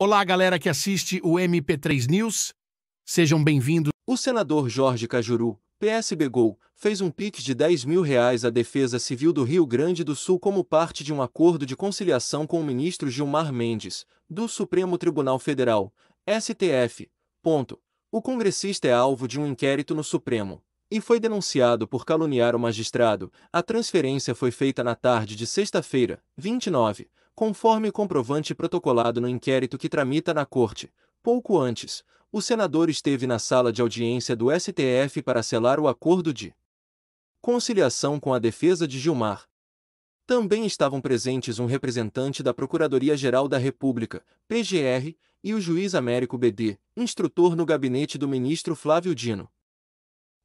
Olá, galera que assiste o MP3 News. Sejam bem-vindos. O senador Jorge Cajuru, PSB Gol, fez um pique de 10 mil reais à Defesa Civil do Rio Grande do Sul como parte de um acordo de conciliação com o ministro Gilmar Mendes, do Supremo Tribunal Federal, STF. Ponto. O congressista é alvo de um inquérito no Supremo e foi denunciado por caluniar o magistrado. A transferência foi feita na tarde de sexta-feira, 29, Conforme comprovante protocolado no inquérito que tramita na Corte, pouco antes, o senador esteve na sala de audiência do STF para selar o acordo de conciliação com a defesa de Gilmar. Também estavam presentes um representante da Procuradoria-Geral da República, PGR, e o juiz Américo BD, instrutor no gabinete do ministro Flávio Dino.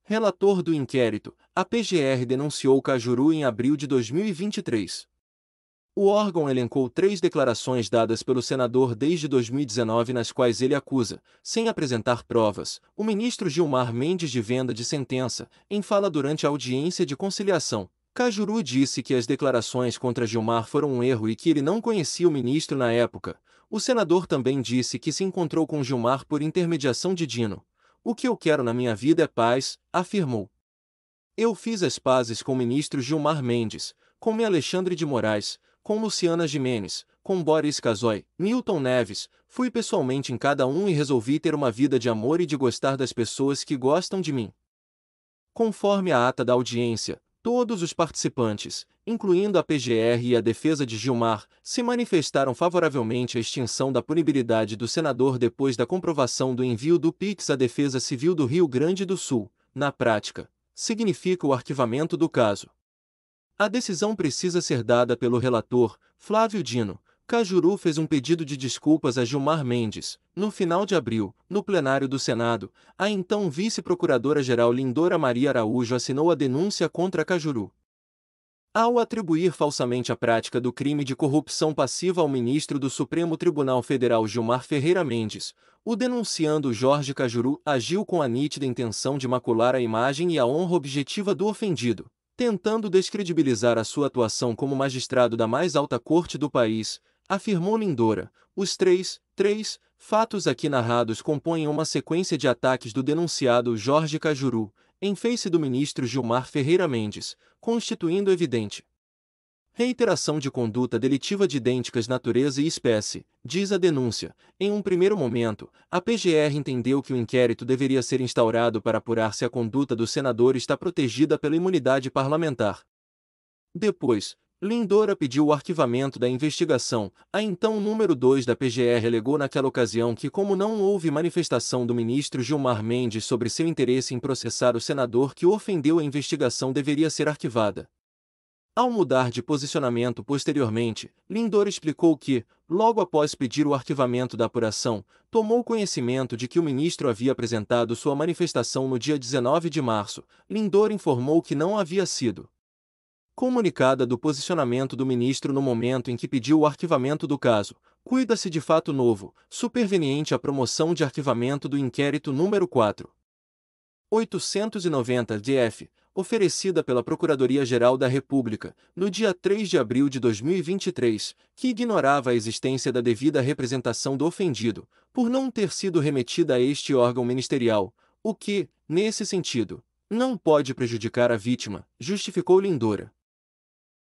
Relator do inquérito, a PGR denunciou Cajuru em abril de 2023. O órgão elencou três declarações dadas pelo senador desde 2019 nas quais ele acusa, sem apresentar provas, o ministro Gilmar Mendes de venda de sentença, em fala durante a audiência de conciliação. Cajuru disse que as declarações contra Gilmar foram um erro e que ele não conhecia o ministro na época. O senador também disse que se encontrou com Gilmar por intermediação de Dino. O que eu quero na minha vida é paz, afirmou. Eu fiz as pazes com o ministro Gilmar Mendes, com me Alexandre de Moraes, com Luciana Jimenez, com Boris Casoy, Newton Neves, fui pessoalmente em cada um e resolvi ter uma vida de amor e de gostar das pessoas que gostam de mim. Conforme a ata da audiência, todos os participantes, incluindo a PGR e a defesa de Gilmar, se manifestaram favoravelmente à extinção da punibilidade do senador depois da comprovação do envio do PIX à Defesa Civil do Rio Grande do Sul, na prática, significa o arquivamento do caso. A decisão precisa ser dada pelo relator, Flávio Dino. Cajuru fez um pedido de desculpas a Gilmar Mendes, no final de abril, no plenário do Senado, a então vice-procuradora-geral Lindora Maria Araújo assinou a denúncia contra Cajuru. Ao atribuir falsamente a prática do crime de corrupção passiva ao ministro do Supremo Tribunal Federal Gilmar Ferreira Mendes, o denunciando Jorge Cajuru agiu com a nítida intenção de macular a imagem e a honra objetiva do ofendido tentando descredibilizar a sua atuação como magistrado da mais alta corte do país, afirmou Lindora. Os três, três, fatos aqui narrados compõem uma sequência de ataques do denunciado Jorge Cajuru, em face do ministro Gilmar Ferreira Mendes, constituindo evidente Reiteração de conduta delitiva de idênticas natureza e espécie, diz a denúncia. Em um primeiro momento, a PGR entendeu que o inquérito deveria ser instaurado para apurar se a conduta do senador está protegida pela imunidade parlamentar. Depois, Lindora pediu o arquivamento da investigação. A então número 2 da PGR alegou naquela ocasião que, como não houve manifestação do ministro Gilmar Mendes sobre seu interesse em processar o senador que ofendeu a investigação deveria ser arquivada. Ao mudar de posicionamento posteriormente, Lindor explicou que, logo após pedir o arquivamento da apuração, tomou conhecimento de que o ministro havia apresentado sua manifestação no dia 19 de março. Lindor informou que não havia sido comunicada do posicionamento do ministro no momento em que pediu o arquivamento do caso. Cuida-se de fato novo, superveniente à promoção de arquivamento do inquérito número 4. 890 DF, oferecida pela Procuradoria-Geral da República, no dia 3 de abril de 2023, que ignorava a existência da devida representação do ofendido, por não ter sido remetida a este órgão ministerial, o que, nesse sentido, não pode prejudicar a vítima, justificou Lindora.